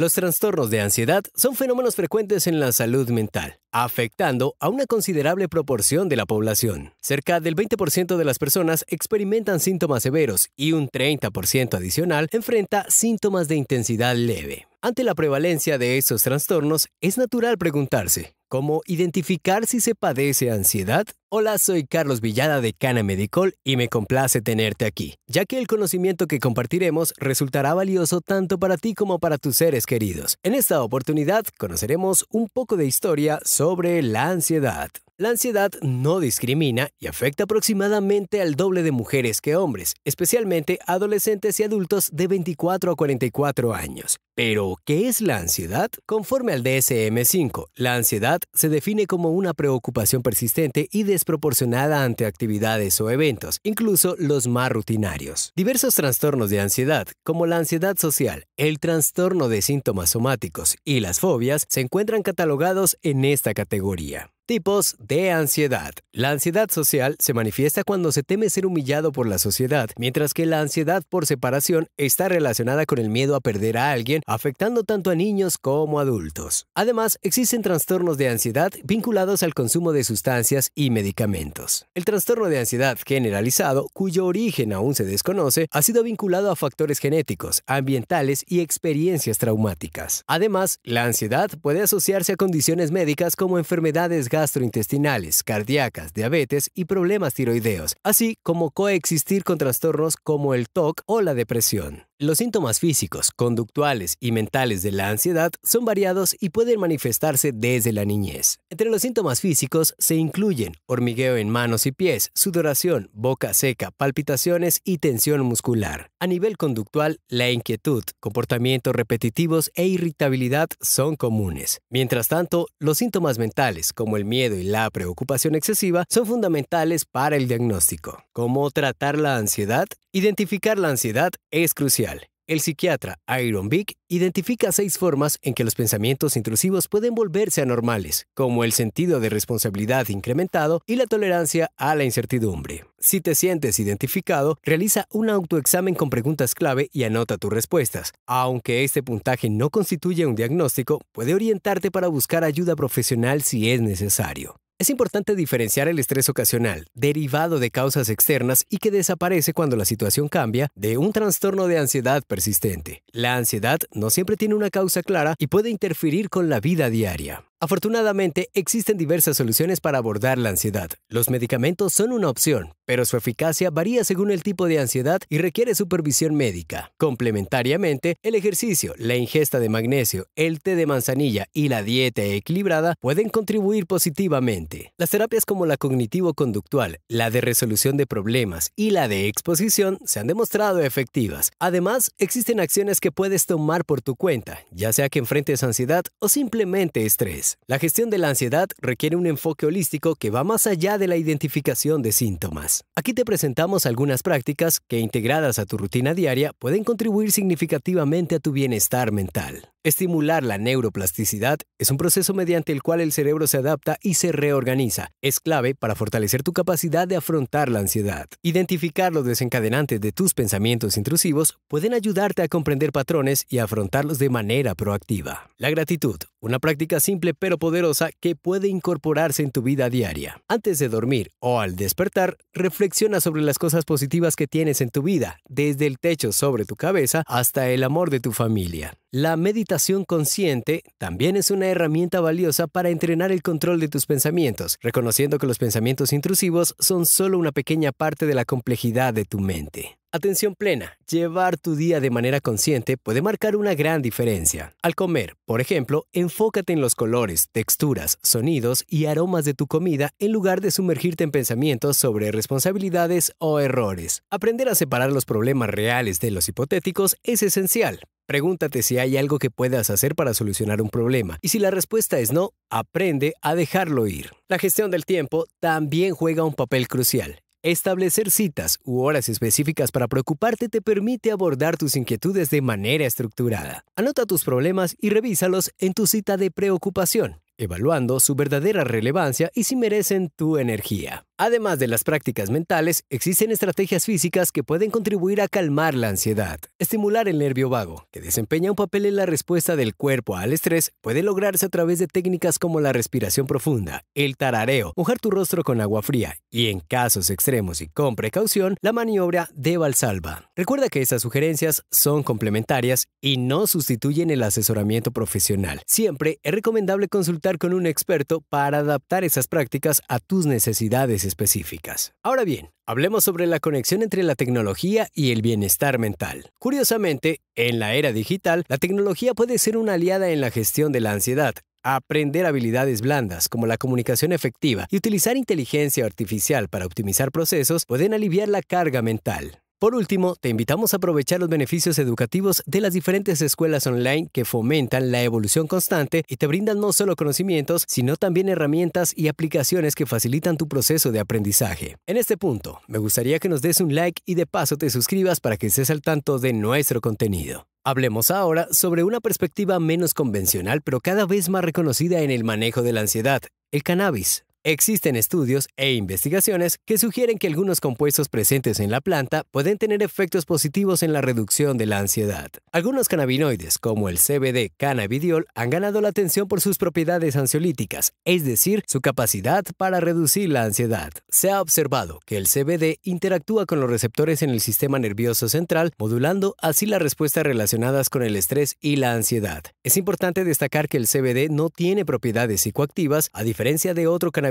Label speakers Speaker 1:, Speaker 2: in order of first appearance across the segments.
Speaker 1: Los trastornos de ansiedad son fenómenos frecuentes en la salud mental, afectando a una considerable proporción de la población. Cerca del 20% de las personas experimentan síntomas severos y un 30% adicional enfrenta síntomas de intensidad leve. Ante la prevalencia de estos trastornos, es natural preguntarse, cómo identificar si se padece ansiedad? Hola, soy Carlos Villada de Cana Medical y me complace tenerte aquí, ya que el conocimiento que compartiremos resultará valioso tanto para ti como para tus seres queridos. En esta oportunidad conoceremos un poco de historia sobre la ansiedad. La ansiedad no discrimina y afecta aproximadamente al doble de mujeres que hombres, especialmente adolescentes y adultos de 24 a 44 años. Pero, ¿qué es la ansiedad? Conforme al DSM-5, la ansiedad se define como una preocupación persistente y desproporcionada ante actividades o eventos, incluso los más rutinarios. Diversos trastornos de ansiedad, como la ansiedad social, el trastorno de síntomas somáticos y las fobias, se encuentran catalogados en esta categoría. Tipos de ansiedad. La ansiedad social se manifiesta cuando se teme ser humillado por la sociedad, mientras que la ansiedad por separación está relacionada con el miedo a perder a alguien, afectando tanto a niños como adultos. Además, existen trastornos de ansiedad vinculados al consumo de sustancias y medicamentos. El trastorno de ansiedad generalizado, cuyo origen aún se desconoce, ha sido vinculado a factores genéticos, ambientales y experiencias traumáticas. Además, la ansiedad puede asociarse a condiciones médicas como enfermedades gastrointestinales, cardíacas, diabetes y problemas tiroideos, así como coexistir con trastornos como el TOC o la depresión. Los síntomas físicos, conductuales y mentales de la ansiedad son variados y pueden manifestarse desde la niñez. Entre los síntomas físicos se incluyen hormigueo en manos y pies, sudoración, boca seca, palpitaciones y tensión muscular. A nivel conductual, la inquietud, comportamientos repetitivos e irritabilidad son comunes. Mientras tanto, los síntomas mentales como el miedo y la preocupación excesiva son fundamentales para el diagnóstico. ¿Cómo tratar la ansiedad? Identificar la ansiedad es crucial. El psiquiatra Iron Big identifica seis formas en que los pensamientos intrusivos pueden volverse anormales, como el sentido de responsabilidad incrementado y la tolerancia a la incertidumbre. Si te sientes identificado, realiza un autoexamen con preguntas clave y anota tus respuestas. Aunque este puntaje no constituye un diagnóstico, puede orientarte para buscar ayuda profesional si es necesario. Es importante diferenciar el estrés ocasional, derivado de causas externas y que desaparece cuando la situación cambia, de un trastorno de ansiedad persistente. La ansiedad no siempre tiene una causa clara y puede interferir con la vida diaria. Afortunadamente, existen diversas soluciones para abordar la ansiedad. Los medicamentos son una opción, pero su eficacia varía según el tipo de ansiedad y requiere supervisión médica. Complementariamente, el ejercicio, la ingesta de magnesio, el té de manzanilla y la dieta equilibrada pueden contribuir positivamente. Las terapias como la cognitivo-conductual, la de resolución de problemas y la de exposición se han demostrado efectivas. Además, existen acciones que puedes tomar por tu cuenta, ya sea que enfrentes ansiedad o simplemente estrés. La gestión de la ansiedad requiere un enfoque holístico que va más allá de la identificación de síntomas. Aquí te presentamos algunas prácticas que integradas a tu rutina diaria pueden contribuir significativamente a tu bienestar mental. Estimular la neuroplasticidad es un proceso mediante el cual el cerebro se adapta y se reorganiza. Es clave para fortalecer tu capacidad de afrontar la ansiedad. Identificar los desencadenantes de tus pensamientos intrusivos pueden ayudarte a comprender patrones y afrontarlos de manera proactiva. La gratitud una práctica simple pero poderosa que puede incorporarse en tu vida diaria. Antes de dormir o al despertar, reflexiona sobre las cosas positivas que tienes en tu vida, desde el techo sobre tu cabeza hasta el amor de tu familia. La meditación consciente también es una herramienta valiosa para entrenar el control de tus pensamientos, reconociendo que los pensamientos intrusivos son solo una pequeña parte de la complejidad de tu mente. Atención plena. Llevar tu día de manera consciente puede marcar una gran diferencia. Al comer, por ejemplo, enfócate en los colores, texturas, sonidos y aromas de tu comida en lugar de sumergirte en pensamientos sobre responsabilidades o errores. Aprender a separar los problemas reales de los hipotéticos es esencial. Pregúntate si hay algo que puedas hacer para solucionar un problema y si la respuesta es no, aprende a dejarlo ir. La gestión del tiempo también juega un papel crucial. Establecer citas u horas específicas para preocuparte te permite abordar tus inquietudes de manera estructurada. Anota tus problemas y revísalos en tu cita de preocupación, evaluando su verdadera relevancia y si merecen tu energía. Además de las prácticas mentales, existen estrategias físicas que pueden contribuir a calmar la ansiedad. Estimular el nervio vago, que desempeña un papel en la respuesta del cuerpo al estrés, puede lograrse a través de técnicas como la respiración profunda, el tarareo, mojar tu rostro con agua fría y, en casos extremos y con precaución, la maniobra de Valsalva. Recuerda que estas sugerencias son complementarias y no sustituyen el asesoramiento profesional. Siempre es recomendable consultar con un experto para adaptar esas prácticas a tus necesidades específicas. Ahora bien, hablemos sobre la conexión entre la tecnología y el bienestar mental. Curiosamente, en la era digital, la tecnología puede ser una aliada en la gestión de la ansiedad, aprender habilidades blandas como la comunicación efectiva y utilizar inteligencia artificial para optimizar procesos pueden aliviar la carga mental. Por último, te invitamos a aprovechar los beneficios educativos de las diferentes escuelas online que fomentan la evolución constante y te brindan no solo conocimientos, sino también herramientas y aplicaciones que facilitan tu proceso de aprendizaje. En este punto, me gustaría que nos des un like y de paso te suscribas para que estés al tanto de nuestro contenido. Hablemos ahora sobre una perspectiva menos convencional pero cada vez más reconocida en el manejo de la ansiedad, el cannabis. Existen estudios e investigaciones que sugieren que algunos compuestos presentes en la planta pueden tener efectos positivos en la reducción de la ansiedad. Algunos cannabinoides, como el CBD cannabidiol, han ganado la atención por sus propiedades ansiolíticas, es decir, su capacidad para reducir la ansiedad. Se ha observado que el CBD interactúa con los receptores en el sistema nervioso central, modulando así las respuestas relacionadas con el estrés y la ansiedad. Es importante destacar que el CBD no tiene propiedades psicoactivas, a diferencia de otro cannabinoide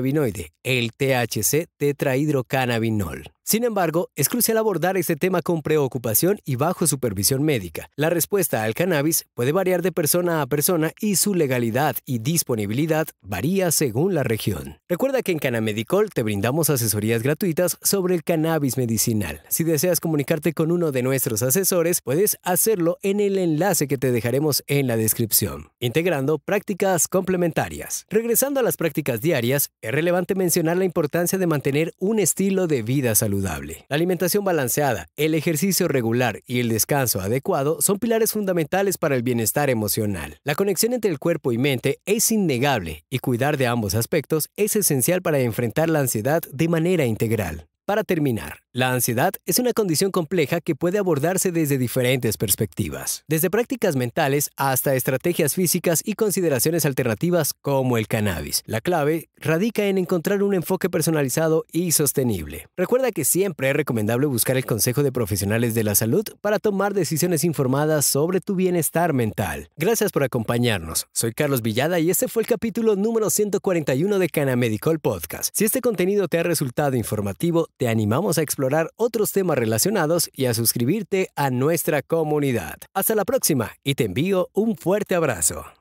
Speaker 1: el THC tetrahidrocannabinol. Sin embargo, es crucial abordar este tema con preocupación y bajo supervisión médica. La respuesta al cannabis puede variar de persona a persona y su legalidad y disponibilidad varía según la región. Recuerda que en Canamedicol te brindamos asesorías gratuitas sobre el cannabis medicinal. Si deseas comunicarte con uno de nuestros asesores, puedes hacerlo en el enlace que te dejaremos en la descripción, integrando prácticas complementarias. Regresando a las prácticas diarias, es relevante mencionar la importancia de mantener un estilo de vida saludable la alimentación balanceada, el ejercicio regular y el descanso adecuado son pilares fundamentales para el bienestar emocional. La conexión entre el cuerpo y mente es innegable y cuidar de ambos aspectos es esencial para enfrentar la ansiedad de manera integral. Para terminar, la ansiedad es una condición compleja que puede abordarse desde diferentes perspectivas, desde prácticas mentales hasta estrategias físicas y consideraciones alternativas como el cannabis. La clave radica en encontrar un enfoque personalizado y sostenible. Recuerda que siempre es recomendable buscar el consejo de profesionales de la salud para tomar decisiones informadas sobre tu bienestar mental. Gracias por acompañarnos. Soy Carlos Villada y este fue el capítulo número 141 de Canamedical Podcast. Si este contenido te ha resultado informativo, te animamos a explorar otros temas relacionados y a suscribirte a nuestra comunidad. Hasta la próxima y te envío un fuerte abrazo.